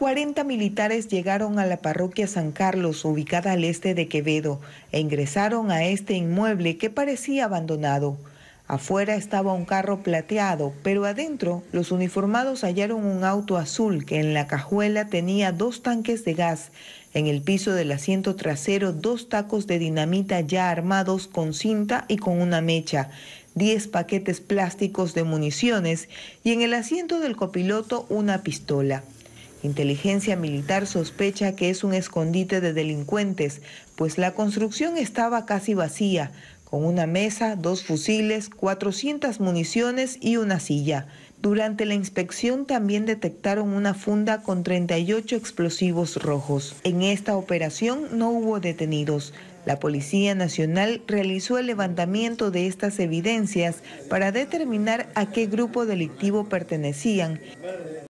40 militares llegaron a la parroquia San Carlos, ubicada al este de Quevedo, e ingresaron a este inmueble que parecía abandonado. Afuera estaba un carro plateado, pero adentro los uniformados hallaron un auto azul que en la cajuela tenía dos tanques de gas, en el piso del asiento trasero dos tacos de dinamita ya armados con cinta y con una mecha, 10 paquetes plásticos de municiones y en el asiento del copiloto una pistola. Inteligencia militar sospecha que es un escondite de delincuentes, pues la construcción estaba casi vacía, con una mesa, dos fusiles, 400 municiones y una silla. Durante la inspección también detectaron una funda con 38 explosivos rojos. En esta operación no hubo detenidos. La Policía Nacional realizó el levantamiento de estas evidencias para determinar a qué grupo delictivo pertenecían